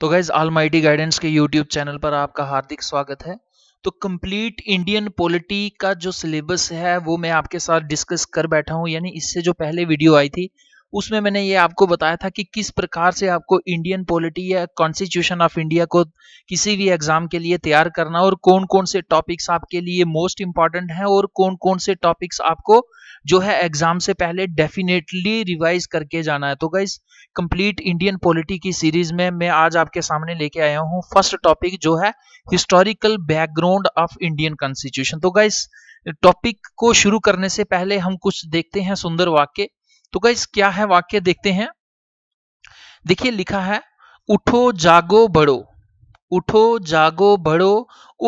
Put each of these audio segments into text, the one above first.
तो guys Mighty Guidance के YouTube channel पर आपका हार्दिक स्वागत है तो कंप्लीट इंडियन पॉलिटी का जो सिलेबस है वो मैं आपके साथ डिस्कस कर बैठा हूँ यानी इससे जो पहले वीडियो आई थी उसमें मैंने ये आपको बताया था कि किस प्रकार से आपको इंडियन पॉलिटी या कॉन्स्टिट्यूशन ऑफ इंडिया को किसी भी एग्जाम के लिए तैयार करना और कौन कौन से टॉपिक्स आपके लिए मोस्ट इंपॉर्टेंट हैं और कौन कौन से टॉपिक्स आपको जो है एग्जाम से पहले डेफिनेटली रिवाइज करके जाना है तो गाइज कंप्लीट इंडियन पॉलिटी की सीरीज में मैं आज आपके सामने लेके आया हूँ फर्स्ट टॉपिक जो है historical background of Indian constitution तो गाइज टॉपिक को शुरू करने से पहले हम कुछ देखते हैं सुंदर वाक्य तो गाइज क्या है वाक्य देखते हैं देखिए लिखा है उठो जागो बढ़ो उठो जागो बढ़ो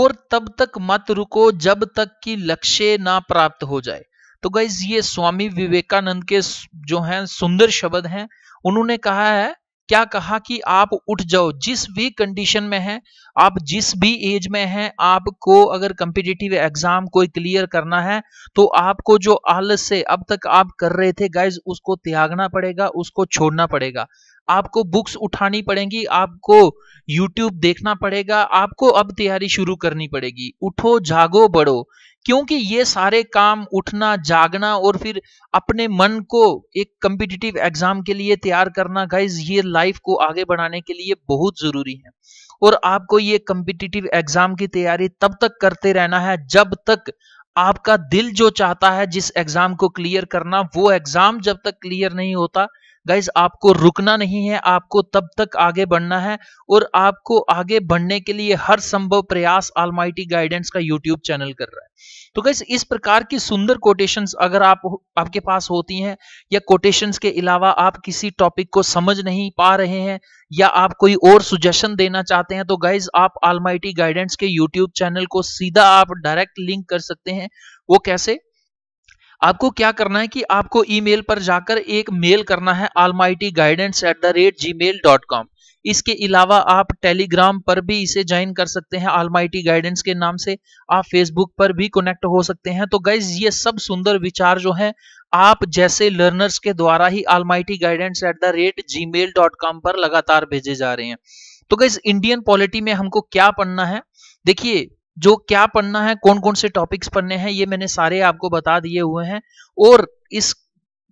और तब तक मत रुको जब तक कि लक्ष्य ना प्राप्त हो जाए तो गाइज ये स्वामी विवेकानंद के जो हैं सुंदर शब्द हैं उन्होंने कहा है क्या कहा कि आप उठ जाओ जिस भी कंडीशन में हैं आप जिस भी एज में हैं आपको अगर कंपिटेटिव एग्जाम कोई क्लियर करना है तो आपको जो आलस से अब तक आप कर रहे थे गाइज उसको त्यागना पड़ेगा उसको छोड़ना पड़ेगा आपको बुक्स उठानी पड़ेगी आपको यूट्यूब देखना पड़ेगा आपको अब तैयारी शुरू करनी पड़ेगी उठो जागो बढ़ो क्योंकि ये सारे काम उठना जागना और फिर अपने मन को एक कम्पिटिटिव एग्जाम के लिए तैयार करना गाइज ये लाइफ को आगे बढ़ाने के लिए बहुत जरूरी है और आपको ये कम्पिटिटिव एग्जाम की तैयारी तब तक करते रहना है जब तक आपका दिल जो चाहता है जिस एग्जाम को क्लियर करना वो एग्जाम जब तक क्लियर नहीं होता गाइज आपको रुकना नहीं है आपको तब तक आगे बढ़ना है और आपको आगे बढ़ने के लिए हर संभव प्रयास आलमाइटी गाइडेंस का यूट्यूब चैनल कर रहा है तो गाइज इस प्रकार की सुंदर कोटेशन अगर आप आपके पास होती हैं या कोटेशन के अलावा आप किसी टॉपिक को समझ नहीं पा रहे हैं या आप कोई और सुजेशन देना चाहते हैं तो गाइज आप आलमाइटी गाइडेंस के यूट्यूब चैनल को सीधा आप डायरेक्ट लिंक कर सकते हैं वो कैसे आपको क्या करना है कि आपको ईमेल पर जाकर एक मेल करना है Almighty guidance at the rate ji mail dot com इसके अलावा आप टेलीग्राम पर भी इसे ज्वाइन कर सकते हैं आलमाइटी गाइडेंस के नाम से आप फेसबुक पर भी कनेक्ट हो सकते हैं तो गाइज ये सब सुंदर विचार जो है आप जैसे लर्नर्स के द्वारा ही almighty guidance at the rate ji mail dot com पर लगातार भेजे जा रहे हैं तो गाइज इंडियन पॉलिटी में हमको क्या पढ़ना है देखिए जो क्या पढ़ना है कौन कौन से टॉपिक्स पढ़ने हैं ये मैंने सारे आपको बता दिए हुए हैं और इस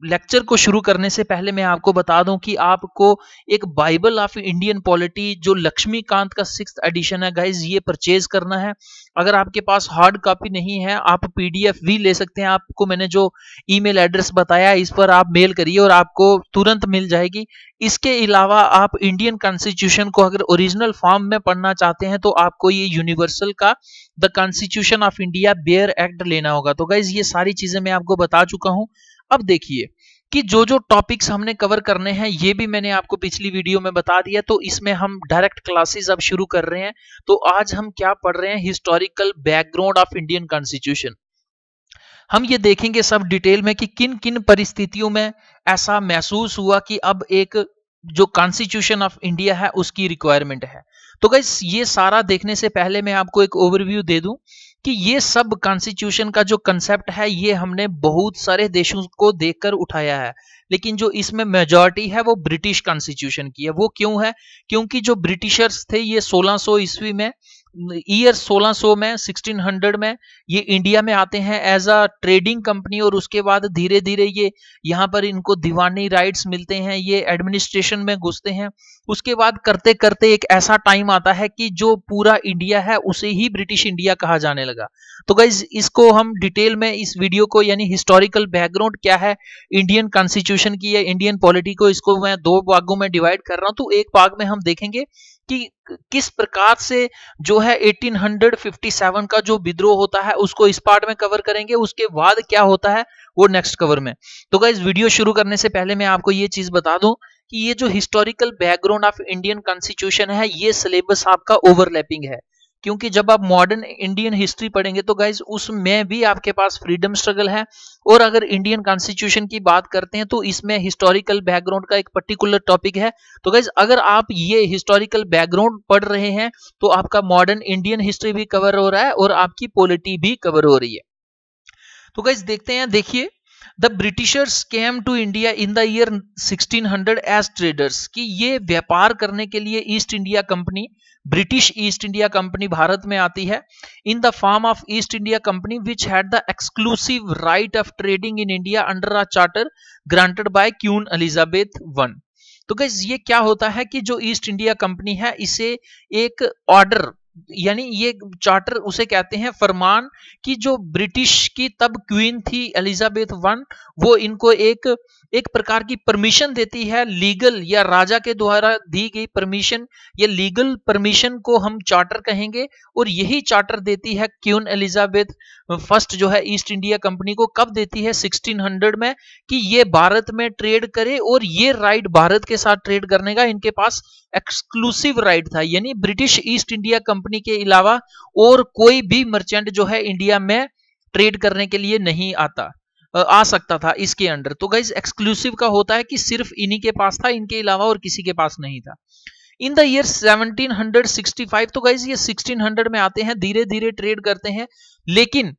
लेक्चर को शुरू करने से पहले मैं आपको बता दूं कि आपको एक बाइबल ऑफ इंडियन पॉलिटी जो लक्ष्मीकांत का सिक्स एडिशन है गाइज ये परचेज करना है अगर आपके पास हार्ड कॉपी नहीं है आप पीडीएफ भी ले सकते हैं आपको मैंने जो ईमेल एड्रेस बताया इस पर आप मेल करिए और आपको तुरंत मिल जाएगी इसके अलावा आप इंडियन कॉन्स्टिट्यूशन को अगर ओरिजिनल फॉर्म में पढ़ना चाहते हैं तो आपको ये यूनिवर्सल का the constitution of India bare act लेना होगा तो गाइज ये सारी चीजें मैं आपको बता चुका हूँ अब देखिए कि जो जो टॉपिक्स हमने कवर करने हैं ये भी मैंने आपको पिछली वीडियो में बता दिया तो इसमें हम डायरेक्ट क्लासेस अब शुरू कर रहे हैं तो आज हम क्या पढ़ रहे हैं historical background of Indian constitution हम ये देखेंगे सब डिटेल में कि किन किन परिस्थितियों में ऐसा महसूस हुआ कि अब एक जो कॉन्स्टिट्यूशन ऑफ इंडिया है उसकी रिक्वायरमेंट है तो गाइज ये सारा देखने से पहले मैं आपको एक ओवरव्यू दे दूं कि ये सब कॉन्स्टिट्यूशन का जो कंसेप्ट है ये हमने बहुत सारे देशों को देखकर उठाया है लेकिन जो इसमें मेजॉरिटी है वो ब्रिटिश कॉन्स्टिट्यूशन की है वो क्यों है क्योंकि जो ब्रिटिशर्स थे ये 1600 ईस्वी में ईयर 1600 में 1600 में ये इंडिया में आते हैं एज अ ट्रेडिंग कंपनी और उसके बाद धीरे धीरे ये यहाँ पर इनको दीवानी राइट्स मिलते हैं ये एडमिनिस्ट्रेशन में घुसते हैं उसके बाद करते करते एक ऐसा टाइम आता है कि जो पूरा इंडिया है उसे ही ब्रिटिश इंडिया कहा जाने लगा तो गाइज इसको हम डिटेल में इस वीडियो को यानी हिस्टोरिकल बैकग्राउंड क्या है इंडियन कॉन्स्टिट्यूशन की या इंडियन पॉलिटी को इसको मैं दो भागों में डिवाइड कर रहा हूँ तो एक भाग में हम देखेंगे कि किस प्रकार से जो है 1857 का जो विद्रोह होता है उसको इस पार्ट में कवर करेंगे उसके बाद क्या होता है वो नेक्स्ट कवर में तो गाइज वीडियो शुरू करने से पहले मैं आपको ये चीज बता दूं कि ये जो historical background of Indian constitution है ये सिलेबस आपका ओवरलैपिंग है क्योंकि जब आप मॉडर्न इंडियन हिस्ट्री पढ़ेंगे तो गाइज उसमें भी आपके पास फ्रीडम स्ट्रगल है और अगर इंडियन कॉन्स्टिट्यूशन की बात करते हैं तो इसमें हिस्टोरिकल बैकग्राउंड का एक पर्टिकुलर टॉपिक है तो गाइज अगर आप ये हिस्टोरिकल बैकग्राउंड पढ़ रहे हैं तो आपका मॉडर्न इंडियन हिस्ट्री भी कवर हो रहा है और आपकी पॉलिटी भी कवर हो रही है तो गाइज देखते हैं देखिए the Britishers came to India in the year 1600 as traders की ये व्यापार करने के लिए East India company British East India company Bharat में आती है in the form of East India company which had the exclusive right of trading in India under a charter granted by queen Elizabeth one तो guys ये क्या होता है कि जो ईस्ट इंडिया कंपनी है इसे एक ऑर्डर यानी ये चार्टर उसे कहते हैं फरमान कि जो ब्रिटिश की तब क्वीन थी एलिजाबेथ वन वो इनको एक एक प्रकार की परमिशन देती है लीगल या राजा के द्वारा दी गई परमिशन या लीगल परमिशन को हम चार्टर कहेंगे और यही चार्टर देती है क्यून एलिजाबेथ फर्स्ट जो है ईस्ट इंडिया कंपनी को कब देती है 1600 में कि ये भारत में ट्रेड करे और ये राइट भारत के साथ ट्रेड करने का इनके पास एक्सक्लूसिव राइट था यानी British East India company company के अलावा और कोई भी मर्चेंट जो है इंडिया में ट्रेड करने के लिए नहीं आता आ सकता था इसके अंडर तो गाइज एक्सक्लूसिव का होता है कि सिर्फ इन्हीं के पास था इनके अलावा और किसी के पास नहीं था इन द ईयर 1765 तो गाइज ये 1600 में आते हैं धीरे धीरे ट्रेड करते हैं लेकिन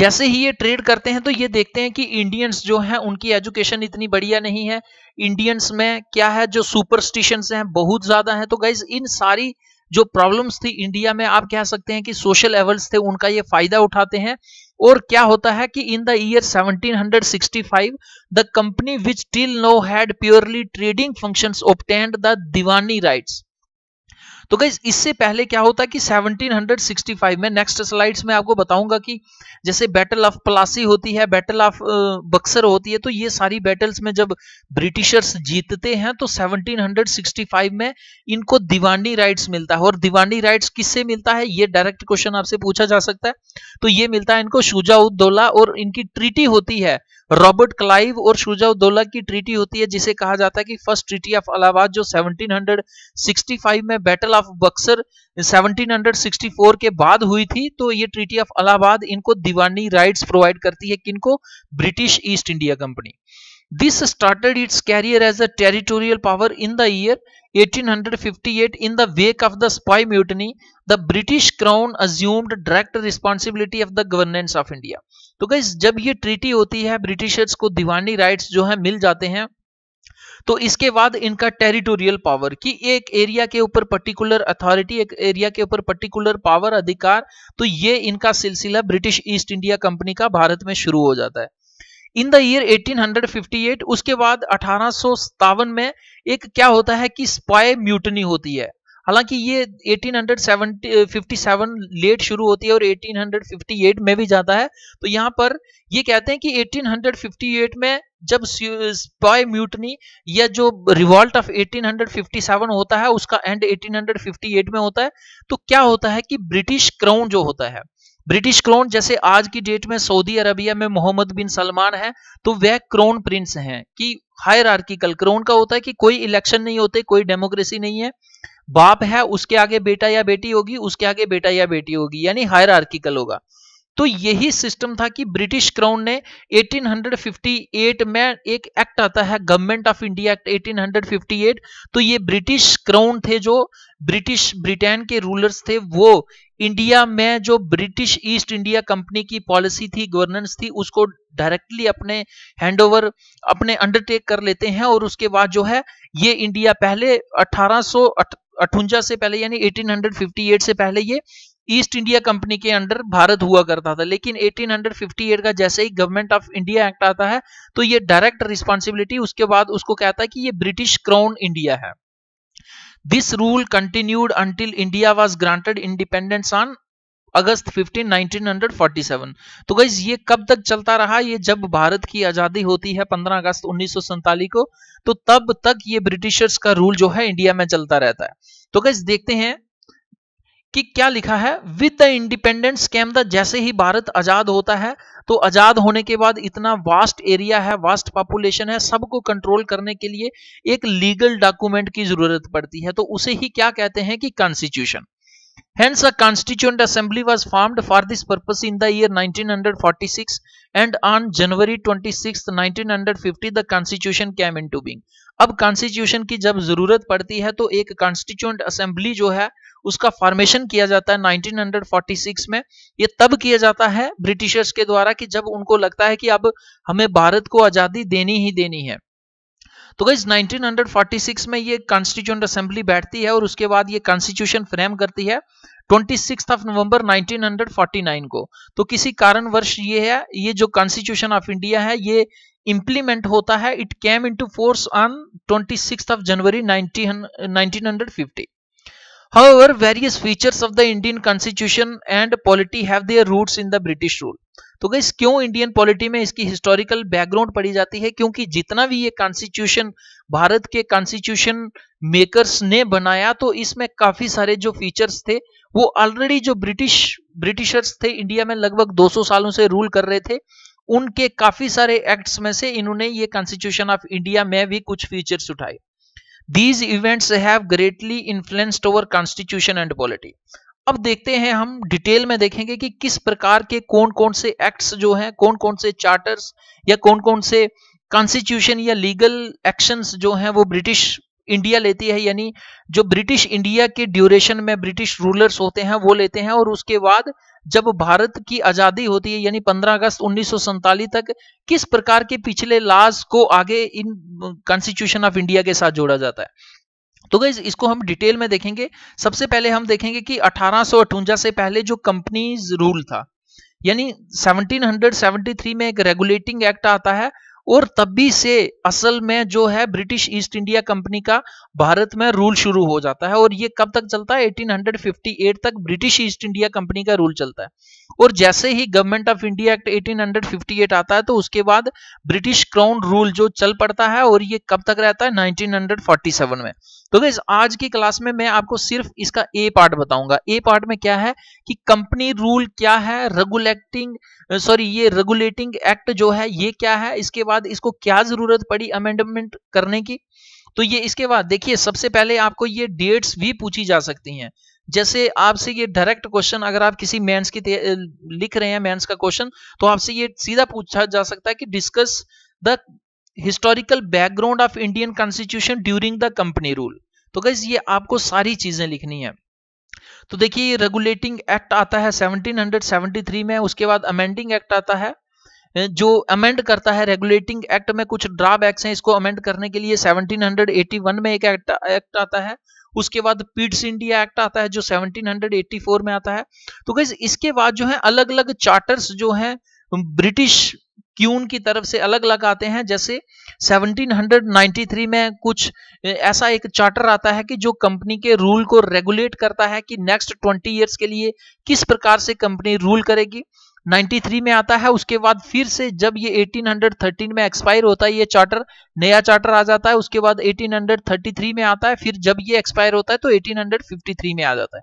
जैसे ही ये ट्रेड करते हैं तो ये देखते हैं कि इंडियंस जो हैं उनकी एजुकेशन इतनी बढ़िया नहीं है इंडियंस में क्या है जो सुपरस्टिशंस हैं बहुत ज्यादा हैं तो गाइज इन सारी जो प्रॉब्लम्स थी इंडिया में आप कह सकते हैं कि सोशल लेवल्स थे उनका ये फायदा उठाते हैं और क्या होता है कि in the year 1765 the company which till now had purely trading functions obtained the diwani rights तो गाइज इससे पहले क्या होता कि 1765 में नेक्स्ट स्लाइड्स में आपको बताऊंगा कि जैसे बैटल ऑफ पलासी होती है बैटल ऑफ बक्सर होती है तो ये सारी बैटल्स में जब ब्रिटिशर्स जीतते हैं तो 1765 में इनको दीवानी राइट्स मिलता है और दीवानी राइट्स किससे मिलता है ये डायरेक्ट क्वेश्चन आपसे पूछा जा सकता है तो ये मिलता है इनको शुजाउद्दौला और इनकी ट्रीटी होती है रॉबर्ट क्लाइव और शुजाउद्दौला की ट्रीटी होती है जिसे कहा जाता है कि फर्स्ट ट्रीटी ऑफ अलाहाबाद जो फाइव में बैटल ऑफ ऑफ बक्सर 1764 के बाद हुई थी तो ये ट्रीटी ऑफ अलाहाबाद इनको दीवानी राइट्स प्रोवाइड करती है किनको British East India company this started its career as a territorial power in the year 1858 in the wake of the sepoy mutiny the British crown assumed direct responsibility of the governance of India तो guys जब ये treaty होती है Britishers को दीवानी rights जो है मिल जाते हैं तो इसके बाद इनका टेरिटोरियल पावर कि एक एरिया के ऊपर पर्टिकुलर अथॉरिटी एक एरिया के ऊपर पर्टिकुलर पावर अधिकार तो ये इनका सिलसिला ब्रिटिश ईस्ट इंडिया कंपनी का भारत में शुरू हो जाता है इन द ईयर 1858 उसके बाद अठारह में एक क्या होता है कि स्पाई म्यूटनी होती है हालांकि ये 1857 लेट शुरू होती है और 1858 में भी जाता है तो यहाँ पर ये कहते हैं कि 1858 में जब स्पाई म्यूटनी या जो रिवॉल्ट ऑफ 1857 होता है उसका एंड 1858 में होता है तो क्या होता है कि ब्रिटिश क्राउन जो होता है ब्रिटिश क्रोन जैसे आज की डेट में सऊदी अरबिया में मोहम्मद बिन सलमान है तो वह क्रोन प्रिंस हैं कि हायर आर्किकल क्रोन का होता है कि कोई इलेक्शन नहीं होते कोई डेमोक्रेसी नहीं है बाप है उसके आगे बेटा या बेटी होगी उसके आगे बेटा या बेटी होगी यानी हायर आर्किकल होगा तो यही सिस्टम था कि ब्रिटिश क्राउन ने 1858 में एक एक्ट आता है गवर्नमेंट ऑफ इंडिया एक्ट 1858 तो ये ब्रिटिश क्राउन थे जो ब्रिटिश ब्रिटेन के रूलर्स थे वो इंडिया में जो ब्रिटिश ईस्ट इंडिया कंपनी की पॉलिसी थी गवर्नेंस थी उसको डायरेक्टली अपने हैंडओवर अपने अंडरटेक कर लेते हैं और उसके बाद जो है ये इंडिया पहले अठारह से पहले यानी 1858 से पहले ये ईस्ट इंडिया कंपनी के अंडर भारत हुआ करता था लेकिन 1858 का जैसे ही गवर्नमेंट ऑफ इंडिया एक्ट आता है तो ये डायरेक्ट रिस्पॉन्सिबिलिटी उसके बाद उसको कहता है कि ये ब्रिटिश क्राउन इंडिया है this rule continued until India was granted independence on August 15 1947 तो गाइज ये कब तक चलता रहा ये जब भारत की आजादी होती है 15 अगस्त उन्नीस को तो तब तक ये ब्रिटिशर्स का रूल जो है इंडिया में चलता रहता है तो गाइज देखते हैं कि क्या लिखा है with the independence came the जैसे ही भारत आजाद होता है तो आजाद होने के बाद इतना वास्ट एरिया है वास्ट पॉपुलेशन है सबको कंट्रोल करने के लिए एक लीगल डॉक्यूमेंट की जरूरत पड़ती है तो उसे ही क्या कहते हैं कि constitution Hence, a constituent assembly was formed for this purpose in the year 1946 and on January 26, 1950, the constitution came into being. अब कॉन्स्टिट्यूशन की जब जरूरत पड़ती है तो एक कॉन्स्टिट्यूंट असेंबली जो है उसका फॉर्मेशन किया जाता है 1946 में ये तब किया जाता है ब्रिटिशर्स के द्वारा कि जब उनको लगता है कि अब हमें भारत को आजादी देनी ही देनी है तो गई 1946 में ये कॉन्स्टिट्यूंट असेंबली बैठती है और उसके बाद ये कॉन्स्टिट्यूशन फ्रेम करती है सिक्स ऑफ नवंबर 1949 को तो किसी कारणवश ये है ये जो कॉन्स्टिट्यूशन ऑफ इंडिया है ये इंप्लीमेंट होता है it came into force on 26th of January 1950 However, various features of the Indian constitution and polity have their roots in the British rule तो गाइस क्यों इंडियन पॉलिटी में इसकी historical background पढ़ी जाती है क्योंकि जितना भी ये कॉन्स्टिट्यूशन भारत के कॉन्स्टिट्यूशन मेकर्स ने बनाया तो इसमें काफी सारे जो फीचर्स थे वो ऑलरेडी जो ब्रिटिश ब्रिटिशर्स थे इंडिया में लगभग 200 सालों से रूल कर रहे थे उनके काफी सारे एक्ट्स में से इन्होंने ये कॉन्स्टिट्यूशन ऑफ इंडिया में भी कुछ फीचर्स उठाए these events have greatly influenced over constitution and polity अब देखते हैं हम डिटेल में देखेंगे कि किस प्रकार के कौन कौन से एक्ट्स जो हैं कौन कौन से चार्टर्स या कौन कौन से कॉन्स्टिट्यूशन या लीगल एक्शंस जो हैं वो ब्रिटिश इंडिया लेती है यानी जो ब्रिटिश इंडिया के ड्यूरेशन में ब्रिटिश रूलर्स होते हैं वो लेते हैं और उसके बाद जब भारत की आजादी होती है यानी 15 अगस्त उन्नीस तक किस प्रकार के पिछले लाज को आगे इन कॉन्स्टिट्यूशन ऑफ इंडिया के साथ जोड़ा जाता है तो गई इसको हम डिटेल में देखेंगे सबसे पहले हम देखेंगे कि अठारह से पहले जो कंपनीज रूल था यानी 1773 में एक रेगुलेटिंग एक्ट आता है और तभी से असल में जो है ब्रिटिश ईस्ट इंडिया कंपनी का भारत में रूल शुरू हो जाता है और ये कब तक चलता है 1858 तक ब्रिटिश ईस्ट इंडिया कंपनी का रूल चलता है और जैसे ही गवर्नमेंट ऑफ इंडिया एक्ट 1858 आता है तो उसके बाद ब्रिटिश क्राउन रूल जो चल पड़ता है और ये कब तक रहता है 1947 में तो गई आज की क्लास में मैं आपको सिर्फ इसका ए पार्ट बताऊंगा ए पार्ट में क्या है कि कंपनी रूल क्या है रेगुलेटिंग सॉरी ये रेगुलेटिंग एक्ट जो है ये क्या है इसके बाद इसको क्या जरूरत पड़ी अमेंडमेंट करने की तो ये इसके बाद देखिए सबसे पहले आपको ये डेट्स भी पूछी जा सकती हैं जैसे आपसे ये डायरेक्ट क्वेश्चन अगर आप किसी मेंस की लिख रहे हैं मेंस का क्वेश्चन तो आपसे ये सीधा पूछा जा सकता है कि discuss the historical background of Indian constitution during the company rule तो गैस ये आपको सारी चीजें लिखनी है तो देखिए रेगुलेटिंग एक्ट आता है 1773 में उसके बाद अमेंडिंग एक्ट आता है जो अमेंड करता है रेगुलेटिंग एक्ट में कुछ ड्रॉबैक्स हैं इसको अमेंड करने के लिए 1781 में एक एक्ट एक्ट आता है उसके बाद पीट्स इंडिया एक्ट आता है जो 1784 में आता है तो गैस इसके बाद जो है अलग अलग चार्टर्स जो हैं ब्रिटिश क्यून की तरफ से अलग अलग आते हैं जैसे 1793 में कुछ ऐसा एक चार्टर आता है कि जो कंपनी के रूल को रेगुलेट करता है कि नेक्स्ट 20 इयर्स के लिए किस प्रकार से कंपनी रूल करेगी 93 में आता है उसके बाद फिर से जब ये 1813 में एक्सपायर होता है ये चार्टर नया चार्टर आ जाता है उसके बाद 1833 में आता है फिर जब ये एक्सपायर होता है तो 1853 में आ जाता है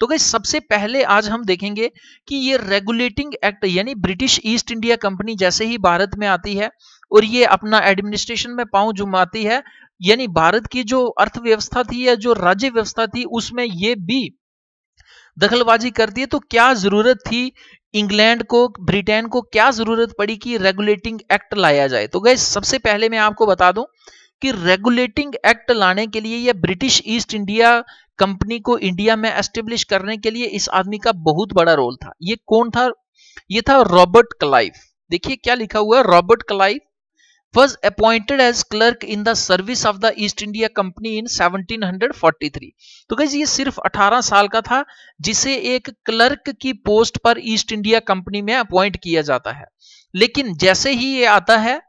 तो गई सबसे पहले आज हम देखेंगे कि ये रेगुलेटिंग एक्ट यानी ब्रिटिश ईस्ट इंडिया कंपनी जैसे ही भारत में आती है और ये अपना एडमिनिस्ट्रेशन में पाँव जुमाती है यानी भारत की जो अर्थव्यवस्था थी या जो राज्य व्यवस्था थी उसमें ये भी दखलबाजी करती है तो क्या जरूरत थी इंग्लैंड को ब्रिटेन को क्या जरूरत पड़ी कि रेगुलेटिंग एक्ट लाया जाए तो गए सबसे पहले मैं आपको बता दूं कि रेगुलेटिंग एक्ट लाने के लिए या ब्रिटिश ईस्ट इंडिया कंपनी को इंडिया में एस्टेब्लिश करने के लिए इस आदमी का बहुत बड़ा रोल था ये कौन था ये था रॉबर्ट क्लाइव देखिए क्या लिखा हुआ है Robert Clive was appointed as clerk in the service of the East India Company in 1743 तो गैस ये सिर्फ 18 साल का था जिसे एक क्लर्क की पोस्ट पर ईस्ट इंडिया कंपनी में अपॉइंट किया जाता है लेकिन जैसे ही ये आता है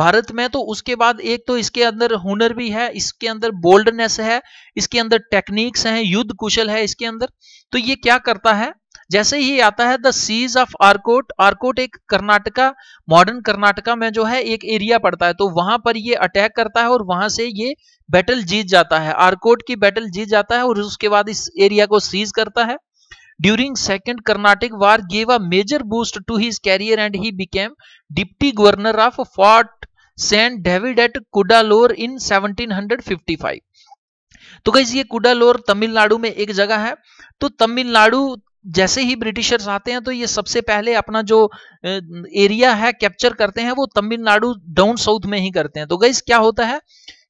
भारत में तो उसके बाद एक तो इसके अंदर हुनर भी है इसके अंदर बोल्डनेस है इसके अंदर टेक्निक्स हैं युद्ध कुशल है इसके अंदर तो ये क्या करता है जैसे ही आता है the siege of Arcot Arcot एक कर्नाटका मॉडर्न कर्नाटका में जो है एक एरिया पड़ता है तो वहां पर ये अटैक करता है और वहां से ये बैटल जीत जाता है आरकोट की बैटल जीत जाता है और उसके बाद इस एरिया को सीज करता है during second carnatic war gave a major boost to his career and he became deputy governor of fort saint david at kudalore in 1755 तो कहीं ये कुडालोर तमिलनाडु में एक जगह है तो तमिलनाडु जैसे ही ब्रिटिशर्स आते हैं तो ये सबसे पहले अपना जो एरिया है कैप्चर करते हैं वो तमिलनाडु डाउन साउथ में ही करते हैं तो गई क्या होता है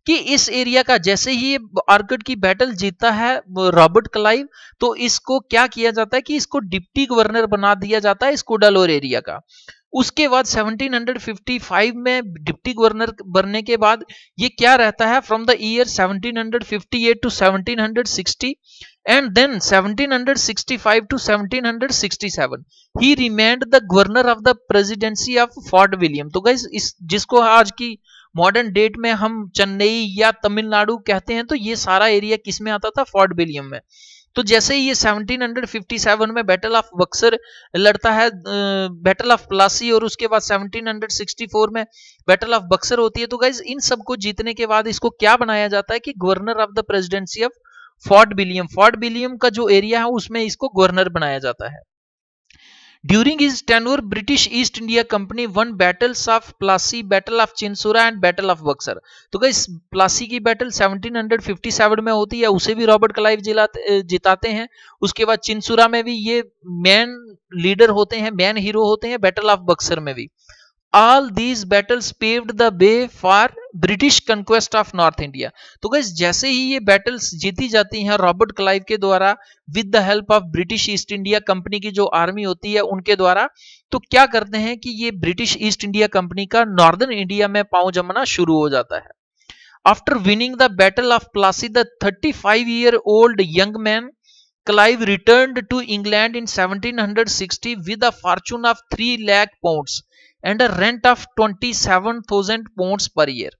कि इस एरिया का जैसे ही आर्कड की बैटल जीतता है रॉबर्ट क्लाइव तो इसको क्या किया जाता है कि इसको डिप्टी गवर्नर बना दिया जाता है इस कोडालोर एरिया का उसके बाद 1755 में डिप्टी गवर्नर बनने के बाद ये क्या रहता है from the year 1758 to 1760 and then 1765 to 1767 he remained the governor of the presidency of Fort William तो guys इस जिसको आज की मॉडर्न डेट में हम चेन्नई या तमिलनाडु कहते हैं तो ये सारा एरिया किसमें आता था फोर्ट विलियम में तो जैसे ही ये 1757 में बैटल ऑफ बक्सर लड़ता है बैटल ऑफ प्लासी और उसके बाद 1764 में बैटल ऑफ बक्सर होती है तो गाइज इन सबको जीतने के बाद इसको क्या बनाया जाता है कि governor of the presidency of Fort William Fort William का जो एरिया है उसमें इसको गवर्नर बनाया जाता है During his tenure, British East India Company won battles of Plassey, Battle of Chinsura and Battle of Buxar. तो गई प्लासी की बैटल 1757 में होती है उसे भी रॉबर्ट क्लाइव जिताते हैं उसके बाद चिंसुरा में भी ये मैन लीडर होते हैं मैन हीरो होते हैं बैटल ऑफ बक्सर में भी all these battles paved the way for British conquest of north India तो गैस जैसे ही ये बैटल्स जीती जाती हैं रॉबर्ट क्लाइव के द्वारा with the help of British East India company की जो आर्मी होती है उनके द्वारा तो क्या करते हैं कि ये ब्रिटिश ईस्ट इंडिया कंपनी का नॉर्दर्न इंडिया में पांव जमना शुरू हो जाता है after winning the battle of Plassey the thirty five year old young man Clive returned to England in 1760 with a fortune of 3 lakh pounds and a rent of twenty seven thousand points per year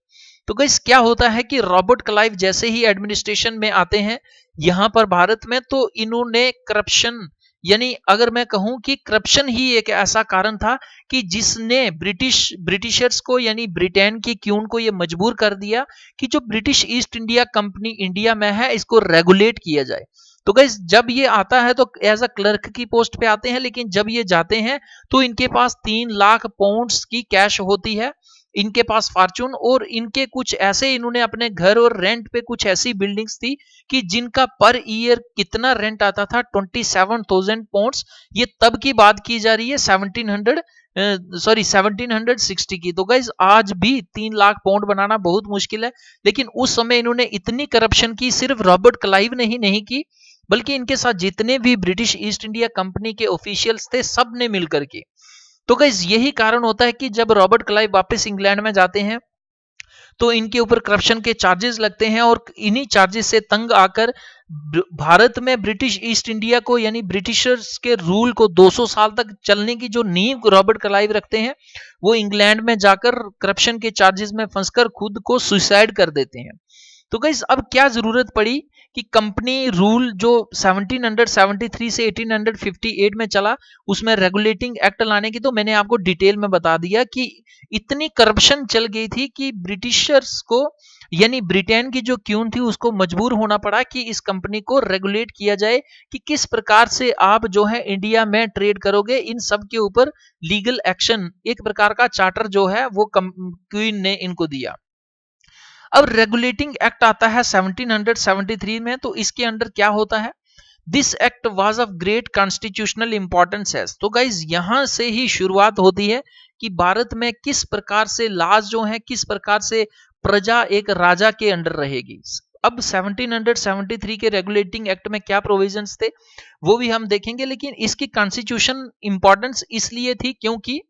तो guys क्या होता है कि Robert Clive जैसे ही administration में आते हैं यहां पर भारत में तो इन्होंने करप्शन यानी अगर मैं कहूं कि करप्शन ही एक ऐसा कारण था कि जिसने ब्रिटिश ब्रिटिशर्स को यानी ब्रिटेन की क्यून को यह मजबूर कर दिया कि जो British East India company India में है इसको रेगुलेट किया जाए तो गई जब ये आता है तो एज अ क्लर्क की पोस्ट पे आते हैं लेकिन जब ये जाते हैं तो इनके पास तीन लाख पाउंड की कैश होती है इनके पास फार्चून और इनके कुछ ऐसे इन्होंने अपने घर और रेंट पे कुछ ऐसी बिल्डिंग्स थी कि जिनका पर ईयर कितना रेंट आता था ट्वेंटी सेवन थाउजेंड ये तब की बात की जा रही है seventeen hundred sorry seventeen hundred sixty की तो गाइज आज भी तीन लाख पाउंड बनाना बहुत मुश्किल है लेकिन उस समय इन्होंने इतनी करप्शन की सिर्फ रॉबर्ट क्लाइव ने ही नहीं की बल्कि इनके साथ जितने भी ब्रिटिश ईस्ट इंडिया कंपनी के ऑफिशियल्स थे सब ने मिलकर के तो गैस यही कारण होता है कि जब रॉबर्ट क्लाइव वापस इंग्लैंड में जाते हैं तो इनके ऊपर करप्शन के चार्जेस लगते हैं और इन्हीं चार्जेस से तंग आकर भारत में ब्रिटिश ईस्ट इंडिया को यानी ब्रिटिशर्स के रूल को 200 साल तक चलने की जो नींव रॉबर्ट क्लाइव रखते हैं वो इंग्लैंड में जाकर करप्शन के चार्जेस में फंसकर खुद को सुसाइड कर देते हैं तो गई अब क्या जरूरत पड़ी कि कंपनी रूल जो 1773 से 1858 में चला उसमें रेगुलेटिंग एक्ट लाने की तो मैंने आपको डिटेल में बता दिया कि इतनी करप्शन चल गई थी कि ब्रिटिशर्स को यानी ब्रिटेन की जो क्यून थी उसको मजबूर होना पड़ा कि इस कंपनी को रेगुलेट किया जाए कि किस प्रकार से आप जो है इंडिया में ट्रेड करोगे इन सब के ऊपर लीगल एक्शन एक प्रकार का चार्टर जो है वो क्वीन ने इनको दिया अब रेगुलेटिंग एक्ट आता है 1773 में तो इसके अंडर क्या होता है this act was of great constitutional importance है तो गाइज यहां से ही शुरुआत होती है कि भारत में किस प्रकार से लाज जो है किस प्रकार से प्रजा एक राजा के अंडर रहेगी अब 1773 के रेगुलेटिंग एक्ट में क्या प्रोविजंस थे वो भी हम देखेंगे लेकिन इसकी कॉन्स्टिट्यूशन इंपॉर्टेंस इसलिए थी क्योंकि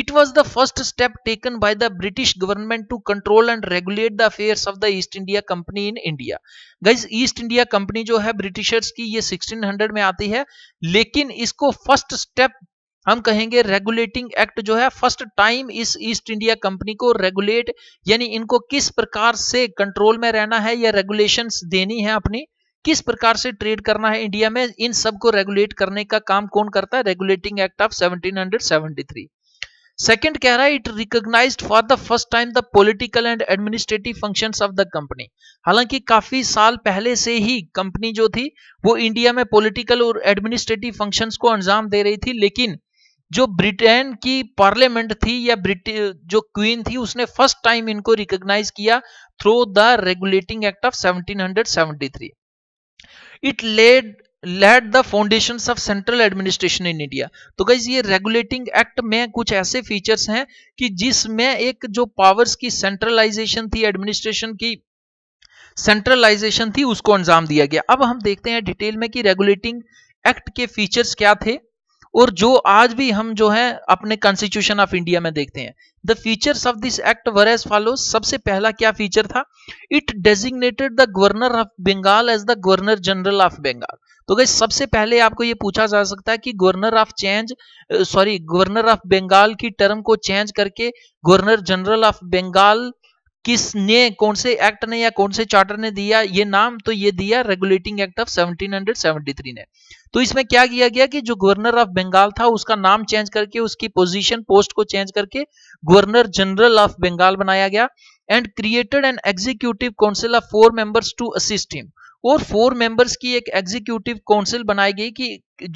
It was the first step taken by the British government to control and regulate the affairs of the East India company in India guys East India company जो है ब्रिटिशर्स की ये 1600 में आती है लेकिन इसको फर्स्ट स्टेप हम कहेंगे रेगुलेटिंग एक्ट जो है फर्स्ट टाइम इस ईस्ट इंडिया कंपनी को रेगुलेट यानी इनको किस प्रकार से कंट्रोल में रहना है या रेगुलेशन देनी है अपनी किस प्रकार से ट्रेड करना है इंडिया में इन सबको रेगुलेट करने का काम कौन करता है रेगुलेटिंग एक्ट ऑफ 1773 सेकंड कह रहा है it recognise for the first time the political and administrative functions of the company हालांकि काफी साल पहले से ही कंपनी जो थी वो इंडिया में पॉलिटिकल और एडमिनिस्ट्रेटिव फंक्शंस को अंजाम दे रही थी लेकिन जो ब्रिटेन की पार्लियामेंट थी या जो क्वीन थी उसने फर्स्ट टाइम इनको रिकोगनाइज किया through the regulating act of 1773 it led laid the foundation of central administration in India तो गाइज ये रेगुलेटिंग एक्ट में कुछ ऐसे फीचर्स हैं कि जिसमें एक जो पावर्स की सेंट्रलाइजेशन थी एडमिनिस्ट्रेशन की सेंट्रलाइजेशन थी उसको अंजाम दिया गया अब हम देखते हैं डिटेल में कि रेगुलेटिंग एक्ट के फीचर्स क्या थे और जो आज भी हम जो है अपने कॉन्स्टिट्यूशन ऑफ इंडिया में देखते हैं the features of this act were as follow सबसे पहला क्या फीचर था it designated the governor of Bengal as the governor general of Bengal तो गई सबसे पहले आपको ये पूछा जा सकता है कि governor of change sorry governor of Bengal की टर्म को चेंज करके गवर्नर जनरल ऑफ बंगाल किसने कौन से एक्ट ने या कौन से चार्टर ने दिया ये नाम तो ये दिया रेगुलेटिंग एक्ट ऑफ 1773 ने तो इसमें क्या किया गया कि जो गवर्नर ऑफ बंगाल था उसका नाम चेंज करके उसकी पोजीशन पोस्ट को चेंज करके गवर्नर जनरल ऑफ बंगाल बनाया गया and created an executive council of four members to assist him और फोर मेंबर्स की एक एग्जीक्यूटिव काउंसिल बनाई गई कि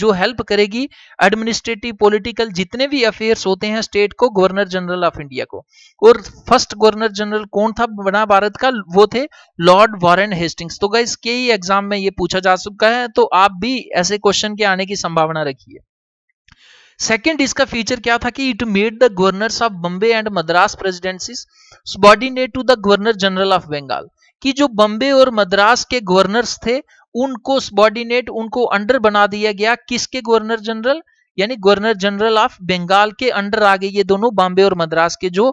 जो हेल्प करेगी एडमिनिस्ट्रेटिव पॉलिटिकल जितने भी अफेयर्स होते हैं स्टेट को गवर्नर जनरल ऑफ इंडिया को और फर्स्ट गवर्नर जनरल कौन था बना भारत का वो थे लॉर्ड वॉरेन हेस्टिंग्स तो गाइस ही एग्जाम में ये पूछा जा चुका है तो आप भी ऐसे क्वेश्चन के आने की संभावना रखिए सेकेंड इसका फीचर क्या था कि it made the governors of Bombay and Madras presidencies subordinate to the governor general of Bengal कि जो बम्बे और मद्रास के गवर्नर्स थे उनको सबॉर्डिनेट उनको अंडर बना दिया गया किसके गवर्नर जनरल यानी गवर्नर जनरल ऑफ बंगाल के अंडर आ गए ये दोनों बॉम्बे और मद्रास के जो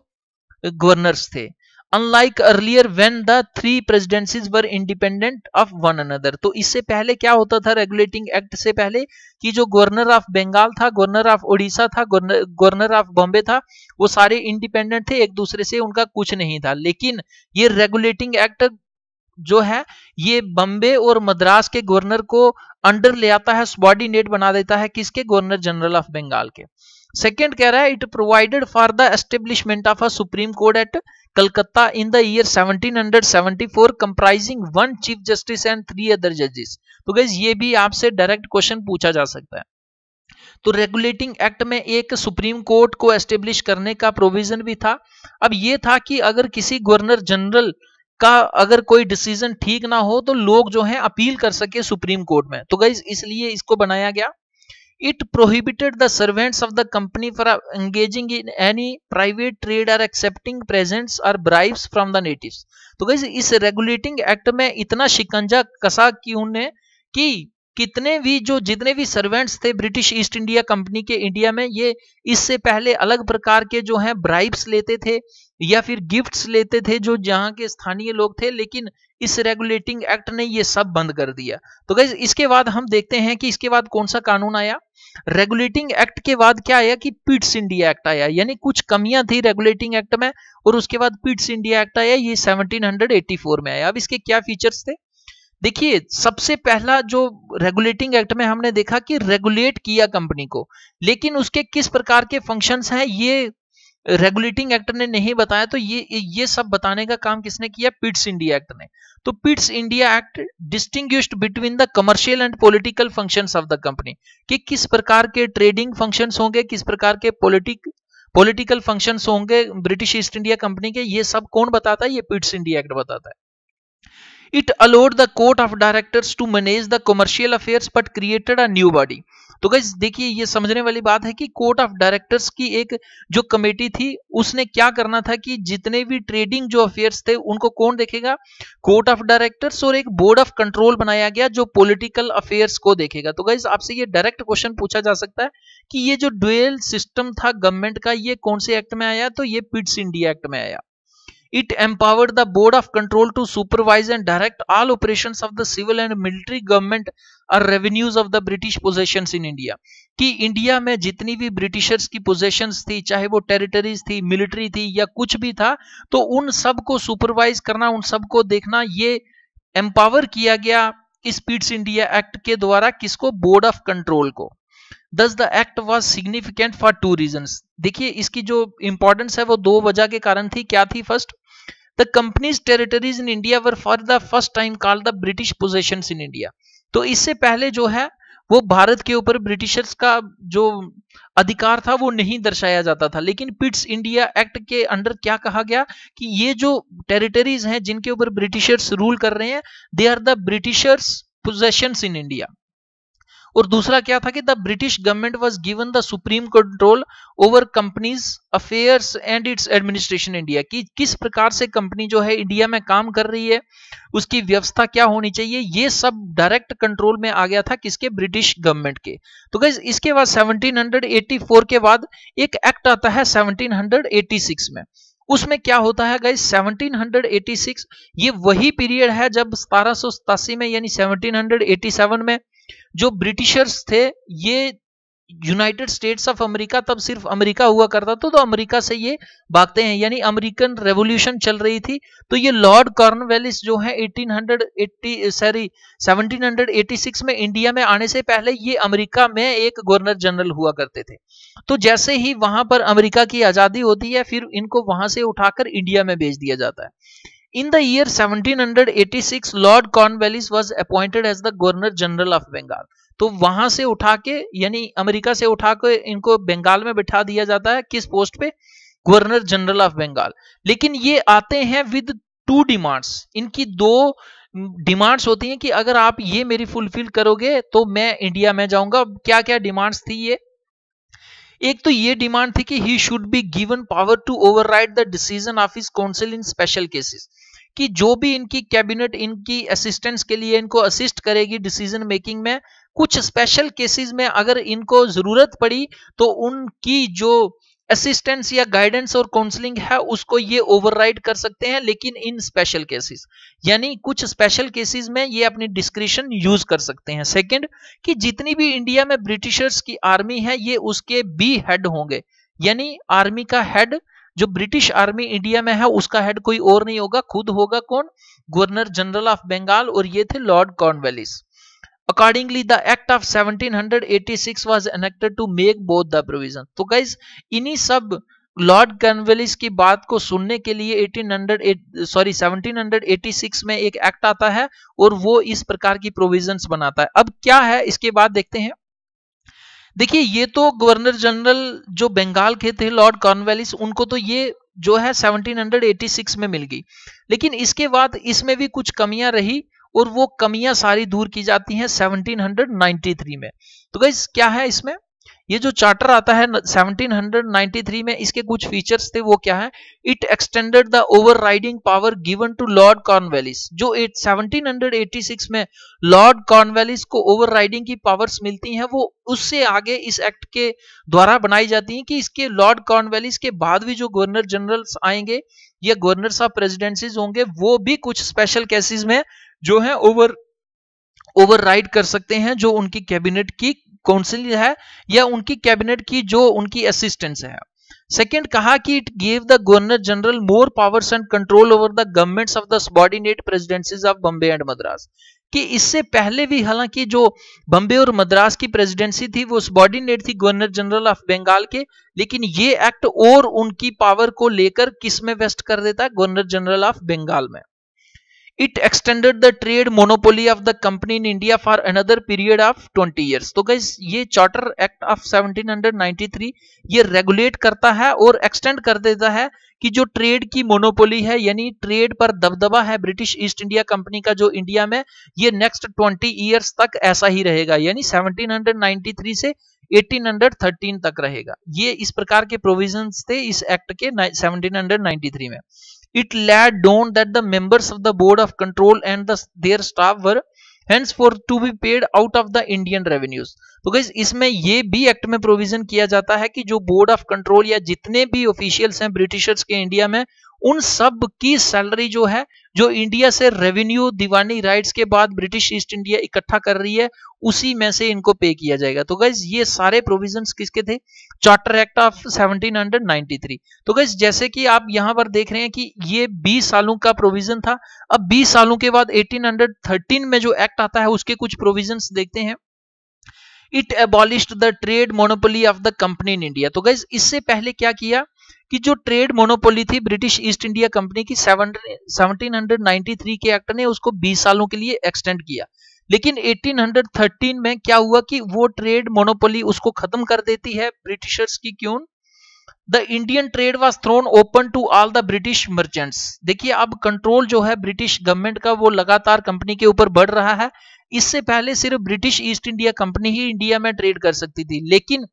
गवर्नर्स थे unlike earlier when the three presidencies were independent of one another तो इससे पहले क्या होता था रेगुलेटिंग एक्ट से पहले कि जो गवर्नर ऑफ बंगाल था गवर्नर ऑफ उड़ीसा था गवर्नर ऑफ बॉम्बे था वो सारे इंडिपेंडेंट थे एक दूसरे से उनका कुछ नहीं था लेकिन ये रेगुलेटिंग एक्ट जो है ये बॉम्बे और मद्रास के गवर्नर को अंडर ले आता है सबॉर्डिनेट बना देता है किसके गवर्नर जनरल ऑफ बंगाल के सेकेंड कह रहा है it provided for the establishment of a supreme court at Calcutta in the year 1774 comprising one chief justice and three other जजेस तो गैस ये भी आपसे डायरेक्ट क्वेश्चन पूछा जा सकता है तो रेगुलेटिंग एक्ट में एक सुप्रीम कोर्ट को एस्टेब्लिश करने का प्रोविजन भी था अब ये था कि अगर किसी गवर्नर जनरल का अगर कोई डिसीजन ठीक ना हो तो लोग जो है अपील कर सके सुप्रीम कोर्ट में तो गई इसलिए इसको बनाया गया it prohibited the servants of the company from engaging in any private trade or accepting presents or bribes from the natives तो गई इस रेगुलेटिंग एक्ट में इतना शिकंजा कसा कि उन्हें कि कितने भी जो जितने भी सर्वेंट्स थे ब्रिटिश ईस्ट इंडिया कंपनी के इंडिया में ये इससे पहले अलग प्रकार के जो हैं ब्राइब्स लेते थे या फिर गिफ्ट्स लेते थे जो जहां के स्थानीय लोग थे लेकिन इस रेगुलेटिंग एक्ट ने ये सब बंद कर दिया तो गैस इसके बाद हम देखते हैं कि इसके बाद कौन सा कानून आया रेगुलेटिंग एक्ट के बाद क्या आया कि पिट्स इंडिया एक्ट आया यानी कुछ कमियां थी रेगुलेटिंग एक्ट में और उसके बाद पिट्स इंडिया एक्ट आया ये सेवनटीन में आया अब इसके क्या फीचर्स थे देखिए सबसे पहला जो रेगुलेटिंग एक्ट में हमने देखा कि रेगुलेट किया कंपनी को लेकिन उसके किस प्रकार के फंक्शंस हैं ये रेगुलेटिंग एक्ट ने नहीं बताया तो ये ये सब बताने का काम किसने किया पिट्स इंडिया एक्ट ने तो Pitt's India act distinguished between the commercial and political function of the company कि किस प्रकार के ट्रेडिंग फंक्शन होंगे किस प्रकार के पोलिटिक पोलिटिकल फंक्शन होंगे ब्रिटिश ईस्ट इंडिया कंपनी के ये सब कौन बताता है ये पिट्स इंडिया एक्ट बताता है It allowed the court of directors to manage the commercial affairs but created a new body. तो गई देखिए ये समझने वाली बात है कि कोर्ट ऑफ डायरेक्टर्स की एक जो कमेटी थी उसने क्या करना था कि जितने भी ट्रेडिंग जो अफेयर्स थे उनको कौन देखेगा कोर्ट ऑफ डायरेक्टर्स और एक बोर्ड ऑफ कंट्रोल बनाया गया जो पोलिटिकल अफेयर्स को देखेगा तो गाइज आपसे ये डायरेक्ट क्वेश्चन पूछा जा सकता है कि ये जो डुएल सिस्टम था गवर्नमेंट का ये कौन से एक्ट में आया तो ये पिट्स इंडिया एक्ट में आया It empowered the Board of Control to supervise and direct all operations of the civil and military government और revenues of the British possession in India कि इंडिया में जितनी भी ब्रिटिशर्स की पोजेशन थी चाहे वो टेरिटरीज थी मिलिट्री थी या कुछ भी था तो उन सब को सुपरवाइज करना उन सब को देखना ये एम्पावर किया गया इस पीट्स इंडिया एक्ट के द्वारा किसको बोर्ड ऑफ कंट्रोल को thus the act was significant for two reason देखिए इसकी जो इंपॉर्टेंस है वो दो वजह के कारण थी क्या थी first the company's territories in India were for the first time call the British possession in India तो इससे पहले जो है वो भारत के ऊपर ब्रिटिशर्स का जो अधिकार था वो नहीं दर्शाया जाता था लेकिन पिट्स इंडिया एक्ट के अंडर क्या कहा गया कि ये जो टेरिटरीज हैं जिनके ऊपर ब्रिटिशर्स रूल कर रहे हैं they are the Britishers possession in India और दूसरा क्या था कि the British government was given the supreme control over company's affairs and its administration India की किस प्रकार से कंपनी जो है इंडिया में काम कर रही है उसकी व्यवस्था क्या होनी चाहिए ये सब डायरेक्ट कंट्रोल में आ गया था किसके ब्रिटिश गवर्नमेंट के तो गई इसके बाद 1784 के बाद एक एक्ट आता है 1786 में उसमें क्या होता है गैस 1786 ये वही पीरियड है जब सतारह में यानी 1787 में जो ब्रिटिशर्स थे ये यूनाइटेड स्टेट्स ऑफ अमेरिका तब सिर्फ अमेरिका हुआ करता था तो अमेरिका से ये भागते हैं यानी अमेरिकन रेवोल्यूशन चल रही थी तो ये लॉर्ड कॉर्नवेलिस जो है 1880 सॉरी 1786 में इंडिया में आने से पहले ये अमेरिका में एक गवर्नर जनरल हुआ करते थे तो जैसे ही वहां पर अमेरिका की आजादी होती है फिर इनको वहां से उठाकर इंडिया में भेज दिया जाता है In the year 1786, lord Cornwallis was appointed as the governor general of Bengal तो वहां से उठा के यानी अमेरिका से उठा के इनको बंगाल में बिठा दिया जाता है किस पोस्ट पे गवर्नर जनरल ऑफ बंगाल लेकिन ये आते हैं विद टू डिमांड्स इनकी दो डिमांड्स होती हैं कि अगर आप ये मेरी फुलफिल करोगे तो मैं इंडिया में जाऊंगा क्या क्या डिमांड्स थी ये एक तो ये डिमांड थी कि he should be given power to override the decision of his council in special cases कि जो भी इनकी कैबिनेट इनकी असिस्टेंस के लिए इनको असिस्ट करेगी डिसीजन मेकिंग में कुछ स्पेशल केसेस में अगर इनको जरूरत पड़ी तो उनकी जो असिस्टेंस या गाइडेंस और काउंसलिंग है उसको ये ओवरराइड कर सकते हैं लेकिन इन स्पेशल केसेस यानी कुछ स्पेशल केसेस में ये अपनी डिस्क्रिशन यूज कर सकते हैं सेकंड कि जितनी भी इंडिया में ब्रिटिशर्स की आर्मी है ये उसके बी हेड होंगे यानी आर्मी का हेड जो ब्रिटिश आर्मी इंडिया में है उसका हेड कोई और नहीं होगा खुद होगा कौन गवर्नर जनरल ऑफ बंगाल और ये थे Lord Cornwallis accordingly the act of 1786 was enacted to make both the provision तो guys इन्हीं सब लॉर्ड कर्नवेलिस की बात को सुनने के लिए 1800 सॉरी 1786 में एक एक्ट आता है और वो इस प्रकार की प्रोविजंस बनाता है अब क्या है इसके बाद देखते हैं देखिए ये तो गवर्नर जनरल जो बंगाल के थे लॉर्ड कॉर्नवेलिस उनको तो ये जो है 1786 में मिल गई लेकिन इसके बाद इसमें भी कुछ कमियां रही और वो कमियां सारी दूर की जाती हैं 1793 में तो गई क्या है इसमें ये जो चार्टर आता है 1793 में इसके कुछ फीचर्स थे वो क्या है it extended the overriding power given to Lord Cornwallis जो 1786 में लॉर्ड कॉर्नवेलिस को ओवरराइडिंग की पावर्स मिलती हैं वो उससे आगे इस एक्ट के द्वारा बनाई जाती हैं कि इसके लॉर्ड कॉर्नवेलिस के बाद भी जो गवर्नर जनरल आएंगे या गवर्नर साहब प्रेसिडेंसीज होंगे वो भी कुछ स्पेशल केसेस में जो है ओवर ओवरराइड कर सकते हैं जो उनकी कैबिनेट की काउंसिल है या उनकी कैबिनेट की जो उनकी असिस्टेंस है सेकेंड कहा कि it give the governor general more powers and control over the governments of the subordinate presidencies of Bombay and Madras कि इससे पहले भी हालांकि जो बम्बे और मद्रास की प्रेसिडेंसी थी वो सबॉर्डिनेट थी गवर्नर जनरल ऑफ बंगाल के लेकिन ये एक्ट और उनकी पावर को लेकर किस में वेस्ट कर देता है गवर्नर जनरल ऑफ बंगाल में it extended the trade monopoly of the company in India for another period of 20 years. तो guys ये चार्टर एक्ट ऑफ 1793 ये रेगुलेट करता है और एक्सटेंड कर देता है कि जो ट्रेड की मोनोपोली है यानी ट्रेड पर दबदबा है ब्रिटिश ईस्ट इंडिया कंपनी का जो इंडिया में ये नेक्स्ट 20 इयर्स तक ऐसा ही रहेगा यानी 1793 से 1813 तक रहेगा ये इस प्रकार के प्रोविजंस थे इस एक्ट के 1793 में it laid down that the members of the board of control and the, their staff were henceforth to be paid out of the Indian revenues. तो गैस इसमें ये भी एक्ट में प्रोविजन किया जाता है कि जो बोर्ड ऑफ कंट्रोल या जितने भी ऑफिशियल्स हैं ब्रिटिशर्स के इंडिया में उन सब की सैलरी जो है जो इंडिया से रेवेन्यू दीवानी राइट्स के बाद ब्रिटिश ईस्ट इंडिया इकट्ठा कर रही है उसी में से इनको पे किया जाएगा तो गाइज ये सारे प्रोविजन किसके थे चार्टर एक्ट ऑफ 1793 तो गैस जैसे कि आप यहां पर देख रहे हैं कि ये 20 सालों का प्रोविजन था अब 20 सालों के बाद 1813 में जो एक्ट आता है उसके कुछ प्रोविजन देखते हैं it abolished the trade monopoly of the company in India तो गैस इससे पहले क्या किया कि जो ट्रेड मोनोपोली थी ब्रिटिश ईस्ट इंडिया कंपनी की सेवनटीन के एक्ट ने उसको 20 सालों के लिए एक्सटेंड किया लेकिन 1813 में क्या हुआ कि वो ट्रेड मोनोपोली उसको खत्म कर देती है ब्रिटिशर्स की क्यों the Indian trade was thrown open to all the British merchants देखिए अब कंट्रोल जो है ब्रिटिश गवर्नमेंट का वो लगातार कंपनी के ऊपर बढ़ रहा है इससे पहले सिर्फ ब्रिटिश ईस्ट इंडिया कंपनी ही इंडिया में ट्रेड कर सकती थी लेकिन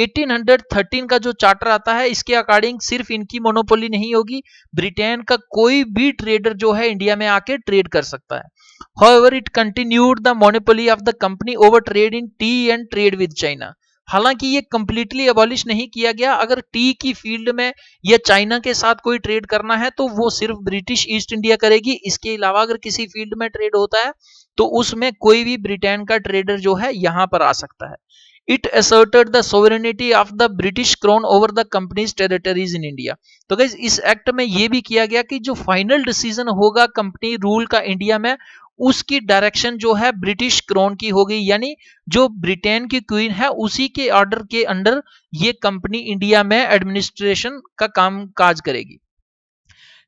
1813 का जो चार्टर आता है इसके अकॉर्डिंग सिर्फ इनकी मोनोपोली नहीं होगी ब्रिटेन का कोई भी ट्रेडर जो है इंडिया में आके ट्रेड कर सकता है however it continued the monopoly of the company over trade in tea and trade with china हालांकि ये कंप्लीटली अबॉलिश नहीं किया गया अगर टी की फील्ड में या चाइना के साथ कोई ट्रेड करना है तो वो सिर्फ ब्रिटिश ईस्ट इंडिया करेगी इसके अलावा अगर किसी फील्ड में ट्रेड होता है तो उसमें कोई भी ब्रिटेन का ट्रेडर जो है यहां पर आ सकता है it asserted the sovereignty of the British crown over the company's territories in India तो गई इस एक्ट में यह भी किया गया कि जो फाइनल डिसीजन होगा कंपनी रूल का इंडिया में उसकी डायरेक्शन जो है ब्रिटिश क्रोन की होगी यानी जो ब्रिटेन की क्वीन है उसी के ऑर्डर के अंडर ये कंपनी इंडिया में एडमिनिस्ट्रेशन का काम काज करेगी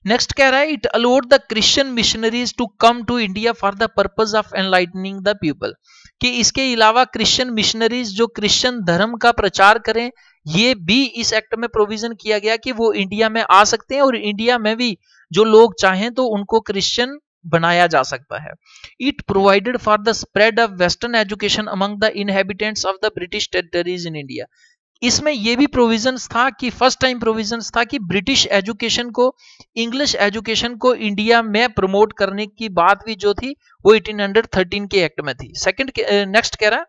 नेक्स्ट कह रहा है it allowed the Christian missionaries to come to India for the purpose of enlightening the people कि इसके अलावा क्रिश्चियन मिशनरीज जो क्रिश्चियन धर्म का प्रचार करें ये भी इस एक्ट में प्रोविजन किया गया कि वो इंडिया में आ सकते हैं और इंडिया में भी जो लोग चाहें तो उनको क्रिश्चियन बनाया जा सकता है it provided for the spread of western education among the inhabitants of the British territories in India इसमें यह भी प्रोविजंस था कि फर्स्ट टाइम प्रोविजंस था कि ब्रिटिश एजुकेशन को इंग्लिश एजुकेशन को इंडिया में प्रमोट करने की बात भी जो थी वो 1813 के एक्ट में थी सेकंड नेक्स्ट eh, कह रहा है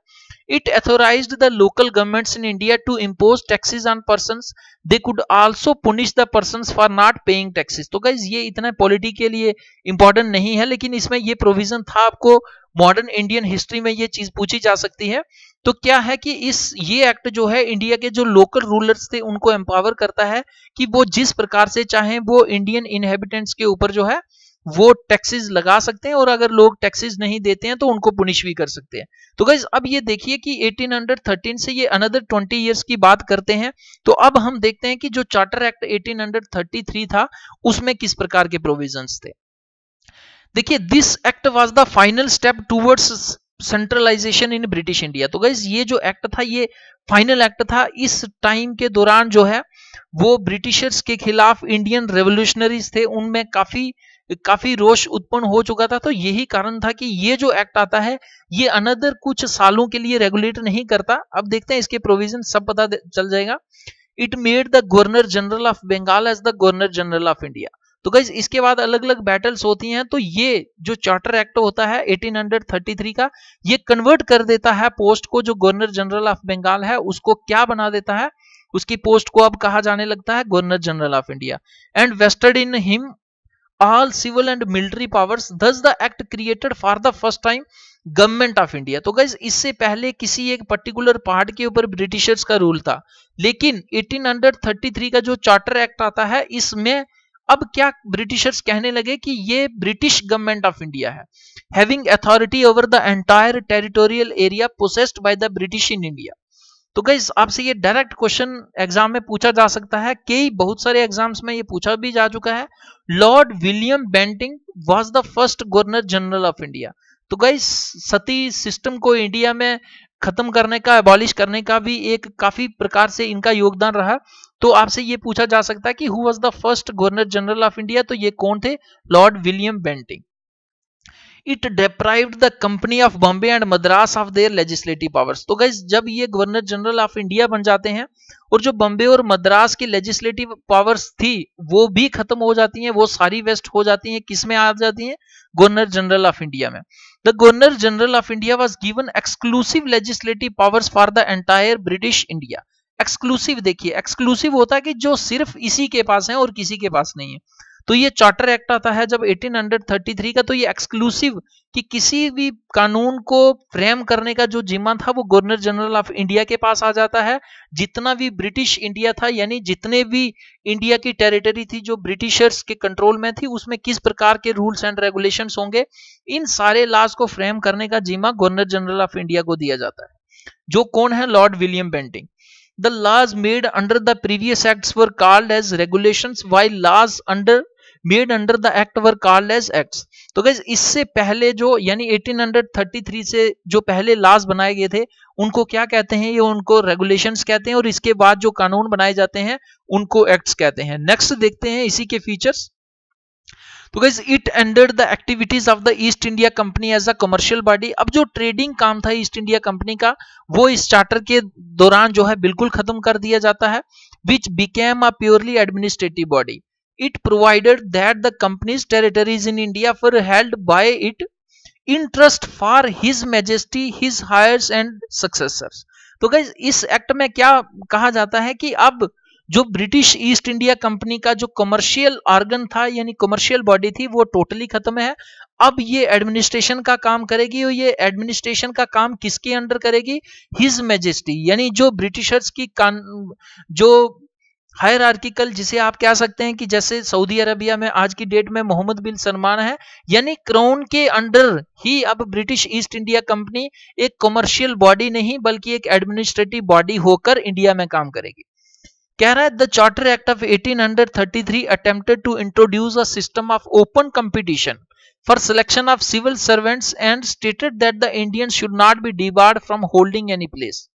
it authorized the local governments in India to impose taxes on persons. They could also punish the persons for not paying taxes. तो गाइज ये इतना पॉलिटी के लिए इंपॉर्टेंट नहीं है लेकिन इसमें ये प्रोविजन था आपको मॉडर्न इंडियन हिस्ट्री में ये चीज पूछी जा सकती है तो क्या है कि इस ये एक्ट जो है इंडिया के जो लोकल रूलर्स थे उनको एम्पावर करता है कि वो जिस प्रकार से चाहे वो इंडियन इनहेबिटेंट्स के ऊपर जो है वो टैक्सेस लगा सकते हैं और अगर लोग टैक्सेस नहीं देते हैं तो उनको पुनिश भी कर सकते हैं तो गाइज अब ये देखिए कि 1813 से ये अनदर 20 इयर्स की बात करते हैं तो अब हम देखते हैं कि जो चार्टर एक्ट 1833 था उसमें किस प्रकार के प्रोविजंस थे देखिए this act was the final step towards centralisation in British India तो गाइज ये जो एक्ट था ये फाइनल एक्ट था इस टाइम के दौरान जो है वो ब्रिटिशर्स के खिलाफ इंडियन रेवोल्यूशनरीज थे उनमें काफी काफी रोष उत्पन्न हो चुका था तो यही कारण था कि ये जो एक्ट आता है ये अनदर कुछ सालों के लिए रेगुलेट नहीं करता अब देखते हैं इसके प्रोविजन सब पता चल जाएगा it made the governor general of Bengal as the governor general of India तो गाइज इसके बाद अलग अलग बैटल्स होती हैं तो ये जो चार्टर एक्ट होता है 1833 का ये कन्वर्ट कर देता है पोस्ट को जो गवर्नर जनरल ऑफ बंगाल है उसको क्या बना देता है उसकी पोस्ट को अब कहा जाने लगता है governor general of India and vested in him all civil and military powers thus the act created for the first time government of India तो गाइज इससे पहले किसी एक पर्टिकुलर पार्ट के ऊपर ब्रिटिशर्स का रूल था लेकिन 1833 का जो चार्टर एक्ट आता है इसमें अब क्या ब्रिटिशर्स कहने लगे कि ये ब्रिटिश गवर्नमेंट ऑफ इंडिया है having authority over the entire territorial area possessed by the British in India तो गाइज आपसे ये डायरेक्ट क्वेश्चन एग्जाम में पूछा जा सकता है कई बहुत सारे एग्जाम्स में ये पूछा भी जा चुका है Lord William Bentinck was the first governor general of India तो गई सती सिस्टम को इंडिया में खत्म करने का एबॉलिश करने का भी एक काफी प्रकार से इनका योगदान रहा तो आपसे ये पूछा जा सकता है कि who was the first governor general of India तो ये कौन थे Lord William Bentinck it deprived the company of Bombay and Madras of their legislative powers तो गाइज जब ये गवर्नर जनरल ऑफ इंडिया बन जाते हैं और जो बॉम्बे और मद्रास की लेजिस्लेटिव पावर्स थी वो भी खत्म हो जाती हैं वो सारी वेस्ट हो जाती हैं किस में आ जाती हैं गवर्नर जनरल ऑफ इंडिया में the governor general of India was given exclusive legislative powers for the entire British India exclusive देखिए एक्सक्लूसिव होता है कि जो सिर्फ इसी के पास है और किसी के पास नहीं है तो ये चार्टर एक्ट आता है जब 1833 का तो ये एक्सक्लूसिव कि किसी भी कानून को फ्रेम करने का जो जिम्मा था वो गवर्नर जनरल ऑफ इंडिया के पास आ जाता है जितना भी ब्रिटिश इंडिया था यानी जितने भी इंडिया की टेरिटरी थी जो ब्रिटिशर्स के कंट्रोल में थी उसमें किस प्रकार के रूल्स एंड रेगुलेशन होंगे इन सारे लॉज को फ्रेम करने का जिम्मा गवर्नर जनरल ऑफ इंडिया को दिया जाता है जो कौन है Lord William Bentinck the laws made under the previous acts were called as regulations while laws under made under the act were called as act तो गैस इससे पहले जो यानी 1833 से जो पहले लॉज बनाए गए थे उनको क्या कहते हैं ये उनको रेगुलेशंस कहते हैं और इसके बाद जो कानून बनाए जाते हैं उनको एक्ट्स कहते हैं नेक्स्ट देखते हैं इसी के फीचर्स तो guys it ended the activities of the East India company as a commercial body अब जो ट्रेडिंग काम था ईस्ट इंडिया कंपनी का वो इस चार्टर के दौरान जो है बिल्कुल खत्म कर दिया जाता है which became a purely administrative body it provided that the company's territories in India were held by it in trust for his majesty his hires and successors तो गाइज इस एक्ट में क्या कहा जाता है कि अब जो ब्रिटिश ईस्ट इंडिया कंपनी का जो कमर्शियल ऑर्गन था यानी कमर्शियल बॉडी थी वो टोटली खत्म है अब ये एडमिनिस्ट्रेशन का काम करेगी और ये एडमिनिस्ट्रेशन का काम किसके अंडर करेगी हिज मेजेस्टी यानी जो ब्रिटिशर्स की जो हायरार्किकल जिसे आप कह सकते हैं कि जैसे सऊदी अरबिया में आज की डेट में मोहम्मद बिन सलमान है यानी क्राउन के अंडर ही अब ब्रिटिश ईस्ट इंडिया कंपनी एक कमर्शियल बॉडी नहीं बल्कि एक एडमिनिस्ट्रेटिव बॉडी होकर इंडिया में काम करेगी कह रहा है the charter act of 1833 attempted to introduce a system of open competition for selection of civil servants and stated that the Indian should not be debarred from holding any place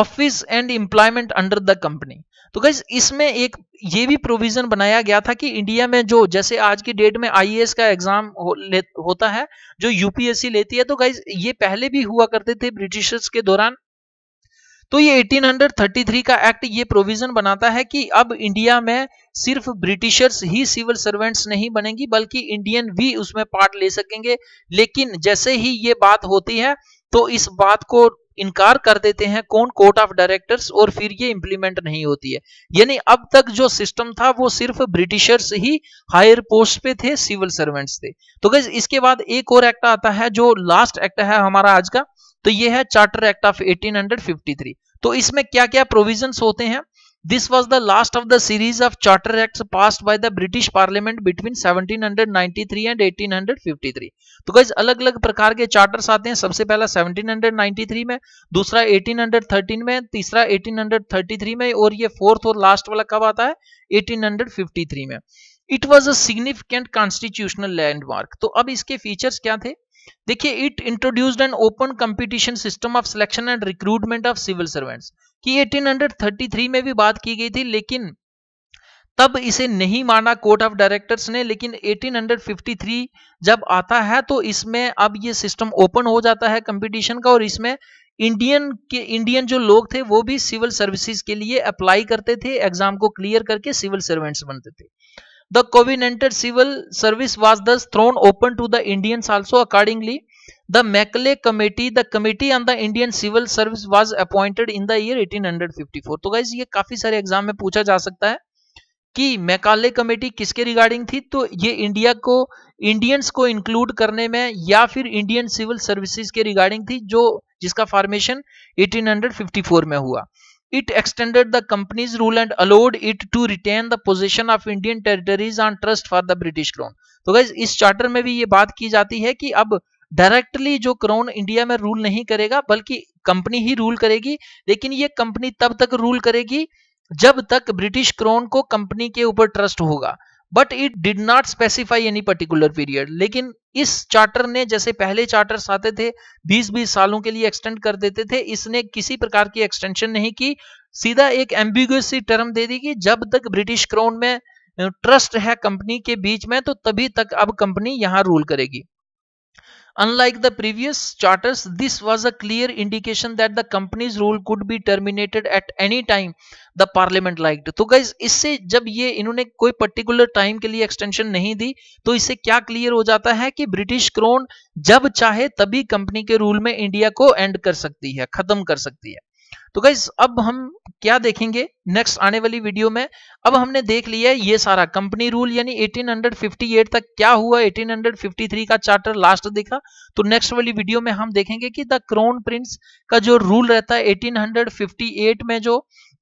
office and employment under the company तो guys इसमें एक ये भी provision बनाया गया था कि India में जो जैसे आज की डेट में आई का एग्जाम हो, होता है जो यूपीएससी लेती है तो गैस ये पहले भी हुआ करते थे ब्रिटिशर्स के दौरान तो ये 1833 का एक्ट ये प्रोविजन बनाता है कि अब इंडिया में सिर्फ ब्रिटिशर्स ही सिविल सर्वेंट्स नहीं बनेंगी बल्कि इंडियन भी उसमें पार्ट ले सकेंगे लेकिन जैसे ही ये बात होती है तो इस बात को इनकार कर देते हैं कौन कोर्ट ऑफ डायरेक्टर्स और फिर ये इंप्लीमेंट नहीं होती है यानी अब तक जो सिस्टम था वो सिर्फ ब्रिटिशर्स ही हायर पोस्ट पे थे सिविल सर्वेंट्स थे तो गैस इसके बाद एक और एक्ट आता है जो लास्ट एक्ट है हमारा आज का तो ये है चार्टर एक्ट ऑफ एटीन तो इसमें क्या क्या प्रोविजन होते हैं This was the last of the series of charter acts passed by the British Parliament between 1793 and 1853. तो कई अलग अलग प्रकार के चार्टर्स आते हैं सबसे पहला 1793 में दूसरा 1813 में तीसरा 1833 में और ये फोर्थ और लास्ट वाला कब आता है 1853 में it was a significant constitutional landmark तो अब इसके फीचर्स क्या थे देखिए it introduced an open competition system of selection and recruitment of civil servants की 1833 में भी बात की गई थी लेकिन तब इसे नहीं माना कोर्ट ऑफ डायरेक्टर्स ने लेकिन 1853 जब आता है तो इसमें अब ये सिस्टम ओपन हो जाता है कंपटीशन का और इसमें इंडियन के इंडियन जो लोग थे वो भी सिविल सर्विसेज के लिए अप्लाई करते थे एग्जाम को क्लियर करके सिविल सर्वेंट्स बनते थे The covenanted civil service was thus thrown open to the Indians also. Accordingly, the Macaulay Committee, the Committee on the Indian Civil Service was appointed in the year 1854. तो guys ये काफी सारे exam में पूछा जा सकता है कि मैकाले कमेटी किसके रिगार्डिंग थी तो ये इंडिया को इंडियंस को इंक्लूड करने में या फिर इंडियन सिविल सर्विसेज के रिगार्डिंग थी जो जिसका फॉर्मेशन 1854 में हुआ It extended the company's rule and allowed it to retain the possession of Indian territories on trust for the British crown. तो गाइज इस चार्टर में भी ये बात की जाती है कि अब डायरेक्टली जो क्राउन इंडिया में रूल नहीं करेगा बल्कि कंपनी ही रूल करेगी लेकिन ये कंपनी तब तक रूल करेगी जब तक ब्रिटिश क्राउन को कंपनी के ऊपर ट्रस्ट होगा but it did not specify any particular period लेकिन इस चार्टर ने जैसे पहले चार्टर्स आते थे 20-20 सालों के लिए एक्सटेंड कर देते थे इसने किसी प्रकार की एक्सटेंशन नहीं की सीधा एक एम्बिगुअस टर्म दे दी कि जब तक ब्रिटिश क्राउन में ट्रस्ट है कंपनी के बीच में तो तभी तक अब कंपनी यहां रूल करेगी Unlike the previous charters, this was a clear indication that the company's rule could be terminated at any time the parliament liked. so guys isse jab ye inhone koi particular time ke liye extension nahi di to isse kya clear ho jata hai ki british crown jab chahe tabhi company ke rule mein india ko end kar sakti hai khatam kar sakti hai तो guys अब हम क्या देखेंगे next आने वाली video में अब हमने देख लिया है ये सारा कंपनी रूल यानी 1858 तक क्या हुआ 1853 का चार्टर लास्ट देखा तो नेक्स्ट वाली वीडियो में हम देखेंगे कि द क्रोन प्रिंस का जो रूल रहता है 1858 में जो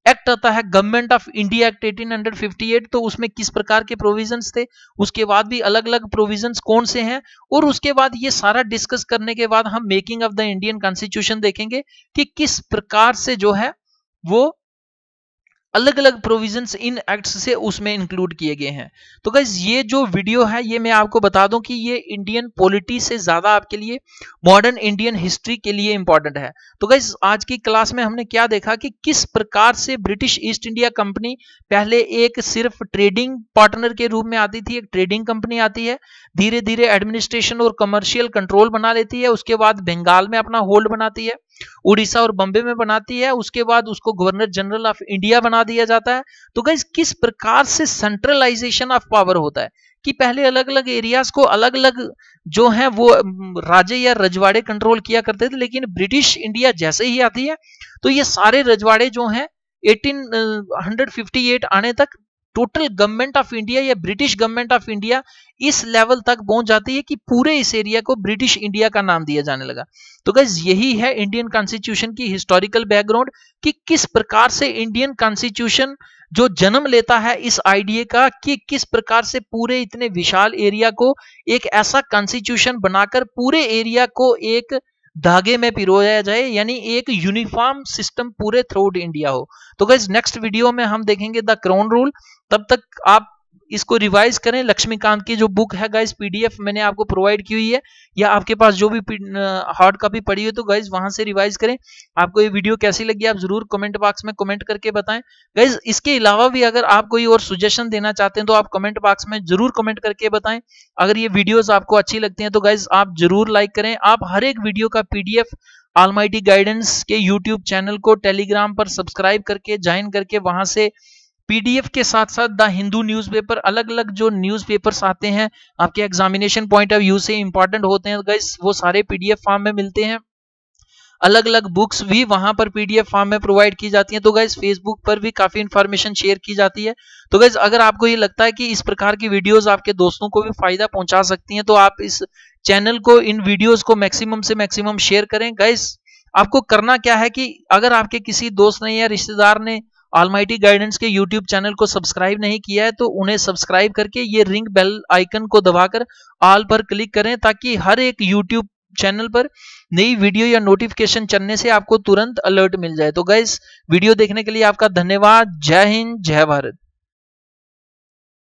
एक्ट आता है गवर्नमेंट ऑफ इंडिया एक्ट 1858 तो उसमें किस प्रकार के प्रोविजंस थे उसके बाद भी अलग अलग प्रोविजंस कौन से हैं और उसके बाद ये सारा डिस्कस करने के बाद हम making of the Indian constitution देखेंगे कि किस प्रकार से जो है वो अलग अलग प्रोविजंस इन एक्ट से उसमें इंक्लूड किए गए हैं तो गैस ये जो वीडियो है ये मैं आपको बता दूं कि ये इंडियन पॉलिटी से ज़्यादा आपके लिए मॉडर्न इंडियन हिस्ट्री के लिए इंपॉर्टेंट है तो गैस आज की क्लास में हमने क्या देखा कि किस प्रकार से ब्रिटिश ईस्ट इंडिया कंपनी पहले एक सिर्फ ट्रेडिंग पार्टनर के रूप में आती थी एक ट्रेडिंग कंपनी आती है धीरे धीरे एडमिनिस्ट्रेशन और कमर्शियल कंट्रोल बना लेती है उसके बाद बंगाल में अपना होल्ड बनाती है उड़ीसा और बॉम्बे में बनाती है उसके बाद उसको गवर्नर जनरल ऑफ इंडिया बना दिया जाता है तो गाइज किस प्रकार से सेंट्रलाइजेशन ऑफ पावर होता है कि पहले अलग अलग एरियाज को अलग अलग जो है वो राजे या रजवाड़े कंट्रोल किया करते थे लेकिन ब्रिटिश इंडिया जैसे ही आती है तो ये सारे रजवाड़े जो हैं 1858 आने तक टोटल गवर्नमेंट ऑफ इंडिया या ब्रिटिश गवर्नमेंट ऑफ इंडिया इस लेवल तक पहुंच जाती है कि पूरे इस एरिया को ब्रिटिश इंडिया का नाम दिया जाने लगा तो गैस यही है इंडियन कॉन्स्टिट्यूशन की हिस्टोरिकल बैकग्राउंड कि किस प्रकार से इंडियन कॉन्स्टिट्यूशन जो जन्म लेता है इस आइडिया का कि किस प्रकार से पूरे इतने विशाल एरिया को एक ऐसा कॉन्स्टिट्यूशन बनाकर पूरे एरिया को एक धागे में पिरोया जाए यानी एक यूनिफॉर्म सिस्टम पूरे थ्रू आउट इंडिया हो तो गैस नेक्स्ट वीडियो में हम देखेंगे द क्रोन रूल तब तक आप इसको रिवाइज करें लक्ष्मीकांत की जो बुक है गाइज पीडीएफ मैंने आपको प्रोवाइड की हुई है या आपके पास जो भी हार्ड कॉपी पड़ी हुई तो गाइज वहां से रिवाइज करें आपको ये वीडियो कैसी लगी आप जरूर कमेंट बॉक्स में कमेंट करके बताएं गाइज इसके अलावा भी अगर आप कोई और सुजेशन देना चाहते हैं तो आप कमेंट बॉक्स में जरूर कमेंट करके बताएं अगर ये वीडियोज आपको अच्छी लगती है तो गाइज आप जरूर लाइक करें आप हर एक वीडियो का पीडीएफ आलमाइटी गाइडेंस के यूट्यूब चैनल को टेलीग्राम पर सब्सक्राइब करके ज्वाइन करके वहां से पीडीएफ के साथ साथ द हिंदू न्यूज़पेपर अलग अलग जो न्यूज़पेपर्स आते हैं आपके एग्जामिनेशन पॉइंट ऑफ व्यू से इंपॉर्टेंट होते हैं गाइस वो सारे पीडीएफ फॉर्म में मिलते हैं अलग अलग बुक्स भी वहां पर पीडीएफ फॉर्म में प्रोवाइड की जाती हैं तो गाइज फेसबुक पर भी काफी इंफॉर्मेशन शेयर की जाती है तो गाइज अगर आपको ये लगता है कि इस प्रकार की वीडियोस आपके दोस्तों को भी फायदा पहुंचा सकती हैं तो आप इस चैनल को इन वीडियोस को मैक्सिमम से मैक्सिमम शेयर करें गाइज आपको करना क्या है कि अगर आपके किसी दोस्त ने या रिश्तेदार ने ऑलमाइटी गाइडेंस के यूट्यूब चैनल को सब्सक्राइब नहीं किया है तो उन्हें सब्सक्राइब करके ये रिंग बेल आइकन को दबाकर ऑल पर क्लिक करें ताकि हर एक यूट्यूब चैनल पर नई वीडियो या नोटिफिकेशन चलने से आपको तुरंत अलर्ट मिल जाए तो गाइस वीडियो देखने के लिए आपका धन्यवाद जय हिंद जय भारत